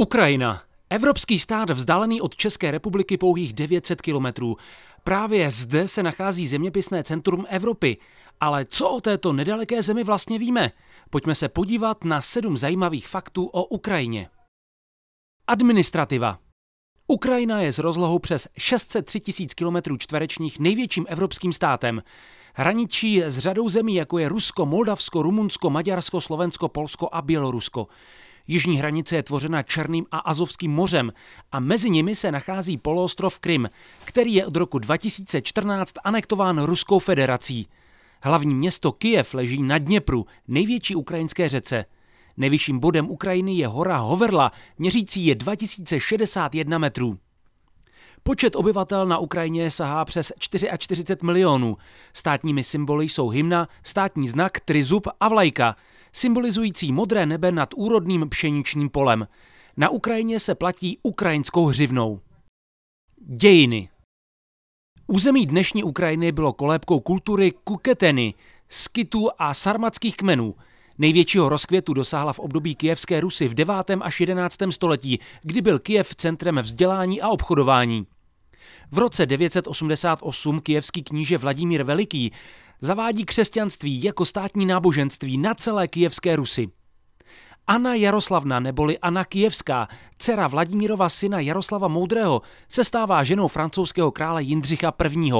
Ukrajina. Evropský stát vzdálený od České republiky pouhých 900 kilometrů. Právě zde se nachází zeměpisné centrum Evropy. Ale co o této nedaleké zemi vlastně víme? Pojďme se podívat na sedm zajímavých faktů o Ukrajině. Administrativa. Ukrajina je s rozlohou přes 603 tisíc kilometrů čtverečních největším evropským státem. Hraničí s řadou zemí, jako je Rusko, Moldavsko, Rumunsko, Maďarsko, Slovensko, Polsko a Bělorusko. Jižní hranice je tvořena Černým a Azovským mořem a mezi nimi se nachází poloostrov Krym, který je od roku 2014 anektován Ruskou federací. Hlavní město Kijev leží na Dněpru, největší ukrajinské řece. Nejvyšším bodem Ukrajiny je hora Hoverla, měřící je 2061 metrů. Počet obyvatel na Ukrajině sahá přes 44 milionů. Státními symboly jsou hymna, státní znak, trizub a vlajka – symbolizující modré nebe nad úrodným pšeničným polem. Na Ukrajině se platí ukrajinskou hřivnou. Dějiny Území dnešní Ukrajiny bylo kolébkou kultury kuketeny, skytů a sarmatských kmenů. Největšího rozkvětu dosáhla v období kijevské Rusy v 9. až 11. století, kdy byl Kijev centrem vzdělání a obchodování. V roce 988 kijevský kníže Vladimír Veliký zavádí křesťanství jako státní náboženství na celé kijevské Rusy. Anna Jaroslavna neboli Anna Kijevská, dcera Vladimírova syna Jaroslava Moudrého, se stává ženou francouzského krále Jindřicha I.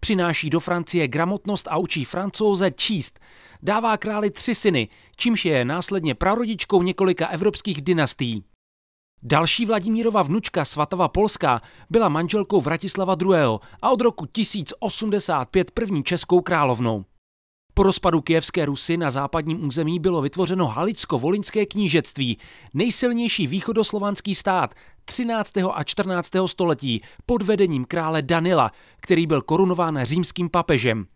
Přináší do Francie gramotnost a učí francouze číst. Dává králi tři syny, čímž je následně prarodičkou několika evropských dynastií. Další Vladimírova vnučka Svatava Polská byla manželkou Vratislava II. a od roku 1085 první českou královnou. Po rozpadu Kijevské Rusy na západním území bylo vytvořeno Halicko-Volinské knížectví, nejsilnější východoslovanský stát 13. a 14. století pod vedením krále Danila, který byl korunován římským papežem.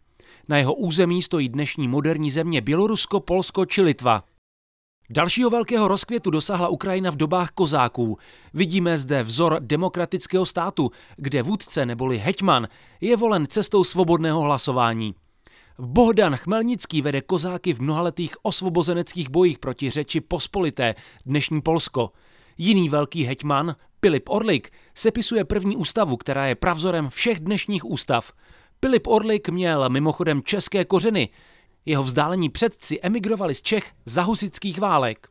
Na jeho území stojí dnešní moderní země Bělorusko, Polsko či Litva. Dalšího velkého rozkvětu dosáhla Ukrajina v dobách kozáků. Vidíme zde vzor demokratického státu, kde vůdce neboli hetman je volen cestou svobodného hlasování. Bohdan Chmelnický vede kozáky v mnohaletých osvobozeneckých bojích proti řeči Pospolité, dnešní Polsko. Jiný velký hetman, Pilip Orlik, sepisuje první ústavu, která je pravzorem všech dnešních ústav. Pilip Orlik měl mimochodem české kořeny, jeho vzdálení předci emigrovali z Čech za husických válek.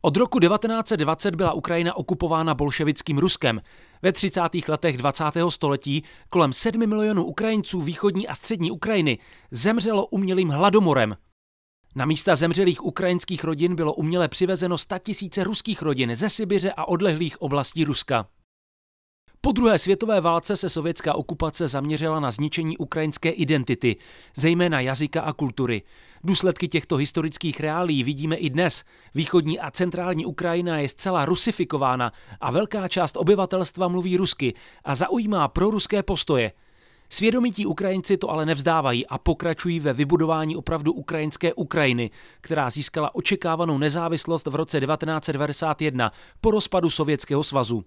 Od roku 1920 byla Ukrajina okupována bolševickým Ruskem. Ve 30. letech 20. století kolem 7 milionů Ukrajinců východní a střední Ukrajiny zemřelo umělým hladomorem. Na místa zemřelých ukrajinských rodin bylo uměle přivezeno 100 tisíce ruských rodin ze Sibiře a odlehlých oblastí Ruska. Po druhé světové válce se sovětská okupace zaměřila na zničení ukrajinské identity, zejména jazyka a kultury. Důsledky těchto historických reálí vidíme i dnes. Východní a centrální Ukrajina je zcela rusifikována a velká část obyvatelstva mluví rusky a zaujímá proruské postoje. Svědomití Ukrajinci to ale nevzdávají a pokračují ve vybudování opravdu ukrajinské Ukrajiny, která získala očekávanou nezávislost v roce 1991 po rozpadu Sovětského svazu.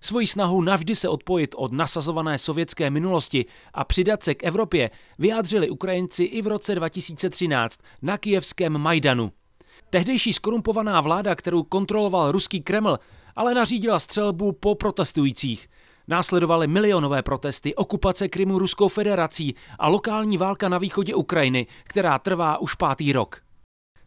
Svoji snahu navždy se odpojit od nasazované sovětské minulosti a přidat se k Evropě vyjádřili Ukrajinci i v roce 2013 na kijevském Majdanu. Tehdejší skorumpovaná vláda, kterou kontroloval ruský Kreml, ale nařídila střelbu po protestujících. Následovaly milionové protesty, okupace Krymu Ruskou federací a lokální válka na východě Ukrajiny, která trvá už pátý rok.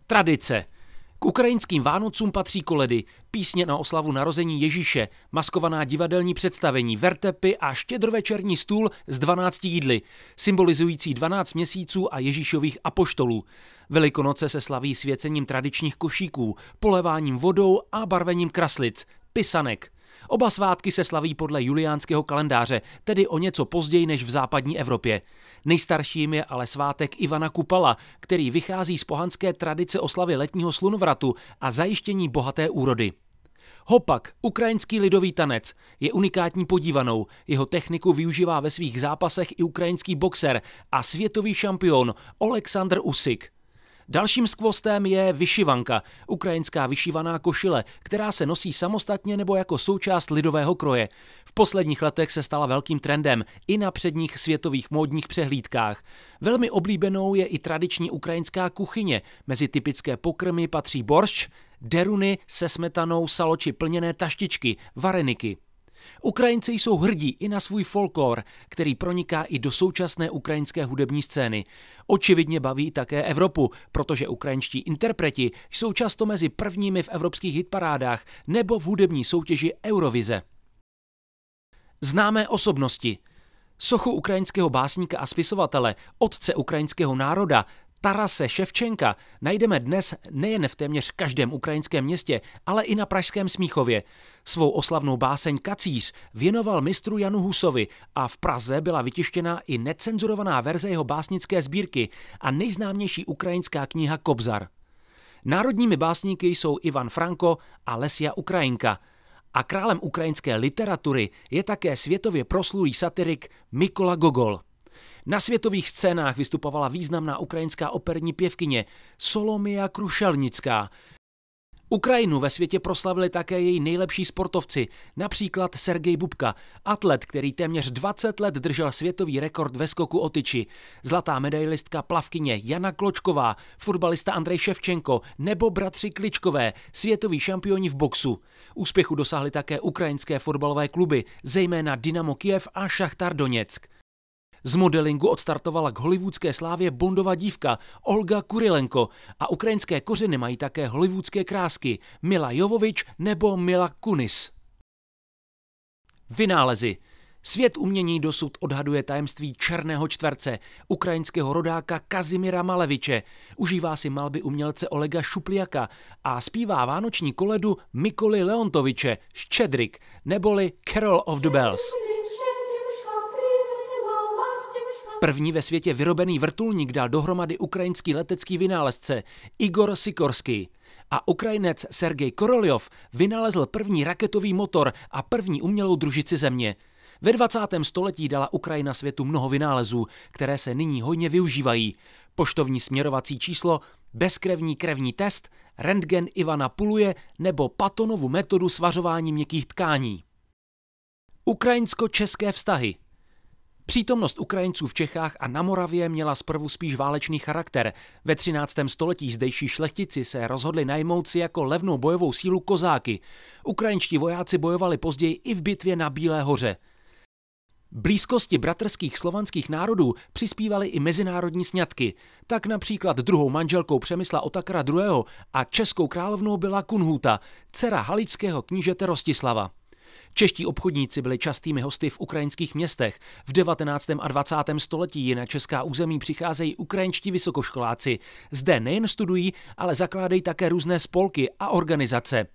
Tradice – k ukrajinským Vánocům patří koledy, písně na oslavu narození Ježíše, maskovaná divadelní představení, vertepy a štědrovečerní stůl z 12 jídly, symbolizující 12 měsíců a Ježíšových apoštolů. Velikonoce se slaví svěcením tradičních košíků, poleváním vodou a barvením kraslic, pisanek – Oba svátky se slaví podle juliánského kalendáře, tedy o něco později než v západní Evropě. Nejstarším je ale svátek Ivana Kupala, který vychází z pohanské tradice oslavy letního slunovratu a zajištění bohaté úrody. Hopak, ukrajinský lidový tanec, je unikátní podívanou. Jeho techniku využívá ve svých zápasech i ukrajinský boxer a světový šampion Oleksandr Usyk. Dalším skvostem je vyšivanka, ukrajinská vyšívaná košile, která se nosí samostatně nebo jako součást lidového kroje. V posledních letech se stala velkým trendem i na předních světových módních přehlídkách. Velmi oblíbenou je i tradiční ukrajinská kuchyně. Mezi typické pokrmy patří boršč, deruny se smetanou, saloči plněné taštičky, vareniky. Ukrajinci jsou hrdí i na svůj folklor, který proniká i do současné ukrajinské hudební scény. Očividně baví také Evropu, protože ukrajinští interpreti jsou často mezi prvními v evropských hitparádách nebo v hudební soutěži Eurovize. Známé osobnosti Sochu ukrajinského básníka a spisovatele, otce ukrajinského národa, Tarase Ševčenka najdeme dnes nejen v téměř každém ukrajinském městě, ale i na pražském Smíchově. Svou oslavnou báseň Kacíř věnoval mistru Janu Husovi a v Praze byla vytištěna i necenzurovaná verze jeho básnické sbírky a nejznámější ukrajinská kniha Kobzar. Národními básníky jsou Ivan Franko a Lesia Ukrajinka. A králem ukrajinské literatury je také světově proslulý satirik Mikola Gogol. Na světových scénách vystupovala významná ukrajinská operní pěvkyně Solomia Krušelnická. Ukrajinu ve světě proslavili také její nejlepší sportovci, například Sergej Bubka, atlet, který téměř 20 let držel světový rekord ve skoku o tyči, zlatá medailistka plavkyně Jana Kločková, futbalista Andrej Ševčenko nebo bratři Kličkové, světoví šampioni v boxu. Úspěchu dosáhly také ukrajinské fotbalové kluby, zejména Dynamo Kiev a Šachtar Doněck. Z modelingu odstartovala k hollywoodské slávě Bondová dívka Olga Kurilenko a ukrajinské kořeny mají také hollywoodské krásky Mila Jovovič nebo Mila Kunis. Vynálezy Svět umění dosud odhaduje tajemství černého čtverce, ukrajinského rodáka Kazimira Maleviče. Užívá si malby umělce Olega Šupliaka a zpívá vánoční koledu Mikoly Leontoviče, Ščedrik, neboli Carol of the Bells. První ve světě vyrobený vrtulník dal dohromady ukrajinský letecký vynálezce Igor Sikorsky. A Ukrajinec Sergej Koroljov vynalezl první raketový motor a první umělou družici země. Ve 20. století dala Ukrajina světu mnoho vynálezů, které se nyní hojně využívají. Poštovní směrovací číslo, bezkrevní krevní test, rentgen Ivana Puluje nebo Patonovu metodu svařování měkkých tkání. Ukrajinsko-české vztahy Přítomnost Ukrajinců v Čechách a na Moravě měla zprvu spíš válečný charakter. Ve 13. století zdejší šlechtici se rozhodli najmout si jako levnou bojovou sílu kozáky. Ukrajinští vojáci bojovali později i v bitvě na Bílé hoře. Blízkosti bratrských slovanských národů přispívaly i mezinárodní sňatky. Tak například druhou manželkou Přemysla Otakara II. a českou královnou byla Kunhuta, dcera haličského knížete Rostislava. Čeští obchodníci byli častými hosty v ukrajinských městech. V 19. a 20. století na česká území přicházejí ukrajinští vysokoškoláci. Zde nejen studují, ale zakládají také různé spolky a organizace.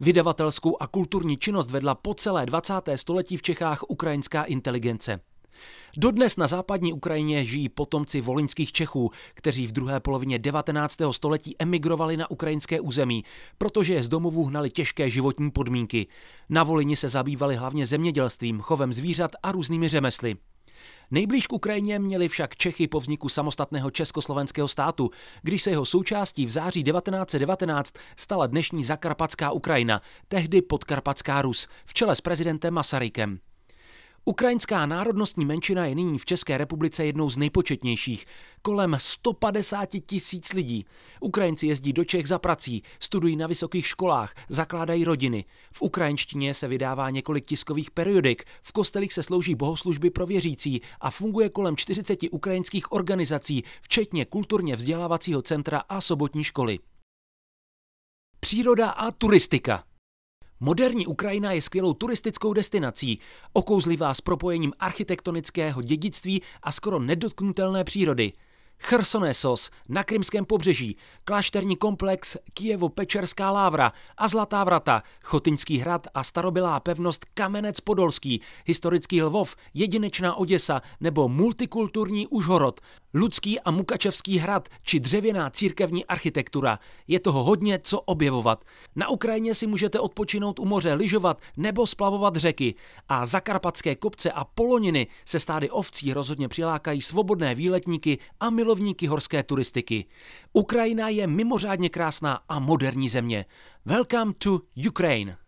Vydavatelskou a kulturní činnost vedla po celé 20. století v Čechách ukrajinská inteligence. Dodnes na západní Ukrajině žijí potomci volinských Čechů, kteří v druhé polovině 19. století emigrovali na ukrajinské území, protože je z domovů hnali těžké životní podmínky. Na Volini se zabývali hlavně zemědělstvím, chovem zvířat a různými řemesly. Nejblíž k Ukrajině měli však Čechy po vzniku samostatného československého státu, když se jeho součástí v září 1919 stala dnešní zakarpatská Ukrajina, tehdy podkarpatská Rus, v čele s prezidentem Masarykem. Ukrajinská národnostní menšina je nyní v České republice jednou z nejpočetnějších. Kolem 150 tisíc lidí. Ukrajinci jezdí do Čech za prací, studují na vysokých školách, zakládají rodiny. V ukrajinštině se vydává několik tiskových periodik, v kostelích se slouží bohoslužby pro věřící a funguje kolem 40 ukrajinských organizací, včetně kulturně vzdělávacího centra a sobotní školy. Příroda a turistika. Moderní Ukrajina je skvělou turistickou destinací. okouzlivá s propojením architektonického dědictví a skoro nedotknutelné přírody. Chersonesos na krymském pobřeží, klášterní komplex Kijevo-Pečerská lávra a Zlatá vrata, Chotyňský hrad a starobylá pevnost Kamenec Podolský, historický Lvov, jedinečná Oděsa nebo multikulturní Užhorod – Ludský a Mukačevský hrad či dřevěná církevní architektura. Je toho hodně co objevovat. Na Ukrajině si můžete odpočinout u moře, lyžovat nebo splavovat řeky. A zakarpatské kopce a poloniny se stády ovcí rozhodně přilákají svobodné výletníky a milovníky horské turistiky. Ukrajina je mimořádně krásná a moderní země. Welcome to Ukraine!